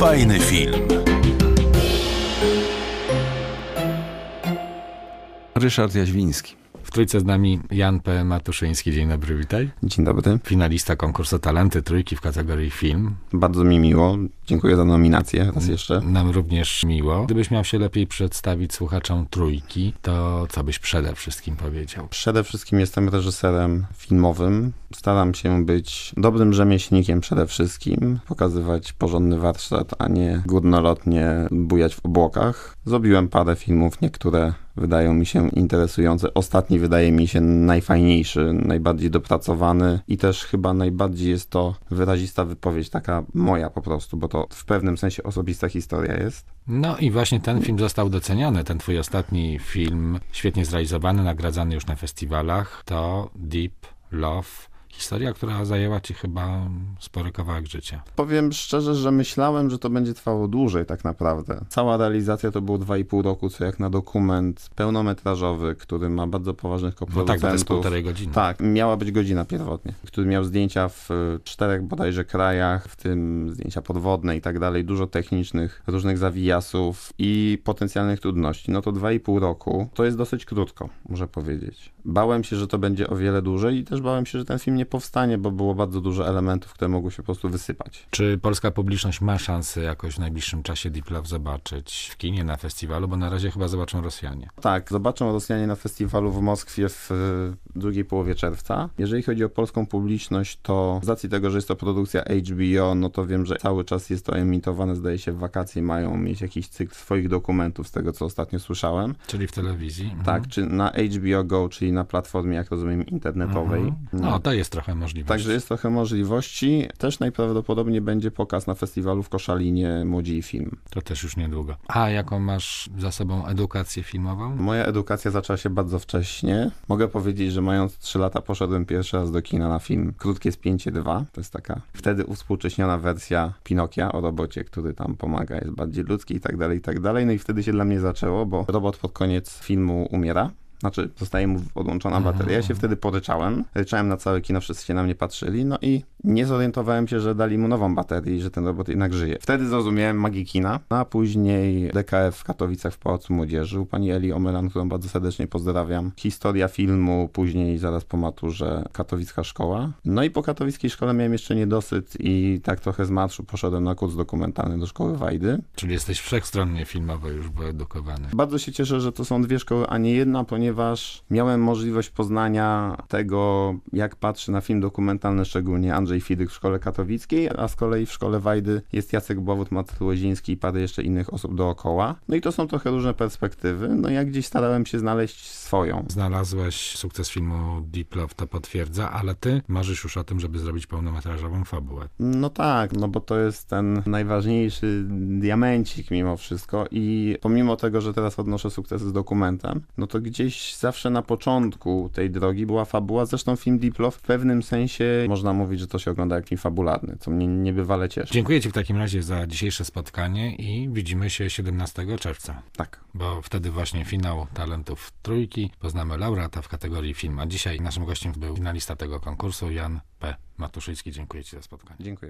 Fajny film. Ryszard Jaźwiński. W trójce z nami Jan P. Matuszyński. Dzień dobry, witaj. Dzień dobry. Finalista konkursu Talenty Trójki w kategorii film. Bardzo mi miło. Dziękuję za nominację raz jeszcze. Nam również miło. Gdybyś miał się lepiej przedstawić słuchaczom Trójki, to co byś przede wszystkim powiedział? Przede wszystkim jestem reżyserem filmowym. Staram się być dobrym rzemieślnikiem przede wszystkim, pokazywać porządny warsztat, a nie górnolotnie bujać w obłokach. Zrobiłem parę filmów, niektóre wydają mi się interesujące. Ostatni wydaje mi się najfajniejszy, najbardziej dopracowany i też chyba najbardziej jest to wyrazista wypowiedź, taka moja po prostu, bo to w pewnym sensie osobista historia jest. No i właśnie ten film został doceniony, ten twój ostatni film, świetnie zrealizowany, nagradzany już na festiwalach, to Deep Love historia, która zajęła ci chyba spory kawałek życia. Powiem szczerze, że myślałem, że to będzie trwało dłużej tak naprawdę. Cała realizacja to było 2,5 roku, co jak na dokument pełnometrażowy, który ma bardzo poważnych koproducentów. No tak, to jest półtorej godziny. Tak, miała być godzina pierwotnie, który miał zdjęcia w czterech bodajże krajach, w tym zdjęcia podwodne i tak dalej, dużo technicznych, różnych zawijasów i potencjalnych trudności. No to 2,5 roku to jest dosyć krótko, muszę powiedzieć. Bałem się, że to będzie o wiele dłużej i też bałem się, że ten film nie powstanie, bo było bardzo dużo elementów, które mogły się po prostu wysypać. Czy polska publiczność ma szansę jakoś w najbliższym czasie Deep Love zobaczyć w kinie, na festiwalu, bo na razie chyba zobaczą Rosjanie? Tak, zobaczą Rosjanie na festiwalu w Moskwie w e, drugiej połowie czerwca. Jeżeli chodzi o polską publiczność, to z racji tego, że jest to produkcja HBO, no to wiem, że cały czas jest to emitowane, zdaje się, w wakacje mają mieć jakiś cykl swoich dokumentów, z tego co ostatnio słyszałem. Czyli w telewizji. Mhm. Tak, czy na HBO Go, czyli na platformie, jak rozumiem, internetowej. Mhm. No, to jest jest trochę możliwości. Także jest trochę możliwości. Też najprawdopodobniej będzie pokaz na festiwalu w Koszalinie Młodzi i Film. To też już niedługo. A jaką masz za sobą edukację filmową? Moja edukacja zaczęła się bardzo wcześnie. Mogę powiedzieć, że mając 3 lata poszedłem pierwszy raz do kina na film Krótkie Spięcie 2. To jest taka wtedy uspółcześniona wersja Pinokia o robocie, który tam pomaga, jest bardziej ludzki i tak dalej, i tak dalej. No i wtedy się dla mnie zaczęło, bo robot pod koniec filmu umiera. Znaczy, zostaje mu odłączona bateria. Ja się wtedy poryczałem. Ryczałem na całe kino, wszyscy się na mnie patrzyli. No i nie zorientowałem się, że dali mu nową baterię i że ten robot jednak żyje. Wtedy zrozumiałem magikina, kina, no a później DKF w Katowicach w Pałacu Młodzieży u pani Eli Omelan, którą bardzo serdecznie pozdrawiam. Historia filmu, później zaraz po maturze katowicka szkoła. No i po katowickiej szkole miałem jeszcze niedosyt i tak trochę z marszu poszedłem na kurs dokumentalny do szkoły Wajdy. Czyli jesteś wszechstronnie filmowo już wyedukowany. Bardzo się cieszę, że to są dwie szkoły, a nie jedna, ponieważ miałem możliwość poznania tego, jak patrzy na film dokumentalny, szczególnie Andrzej Andrzej Fidyk w szkole katowickiej, a z kolei w szkole Wajdy jest Jacek Bowód, Matt Łoziński i parę jeszcze innych osób dookoła. No i to są trochę różne perspektywy. No ja gdzieś starałem się znaleźć swoją. Znalazłeś sukces filmu Deep Love, to potwierdza, ale ty marzysz już o tym, żeby zrobić pełnometrażową fabułę. No tak, no bo to jest ten najważniejszy diamencik mimo wszystko i pomimo tego, że teraz odnoszę sukcesy z dokumentem, no to gdzieś zawsze na początku tej drogi była fabuła. Zresztą film Deep Love w pewnym sensie można mówić, że to się ogląda jak film fabularny, co mnie niebywale cieszy. Dziękuję Ci w takim razie za dzisiejsze spotkanie i widzimy się 17 czerwca. Tak. Bo wtedy właśnie finał talentów trójki. Poznamy laureata w kategorii film. A dzisiaj naszym gościem był finalista tego konkursu Jan P. Matuszycki. Dziękuję Ci za spotkanie. Dziękuję.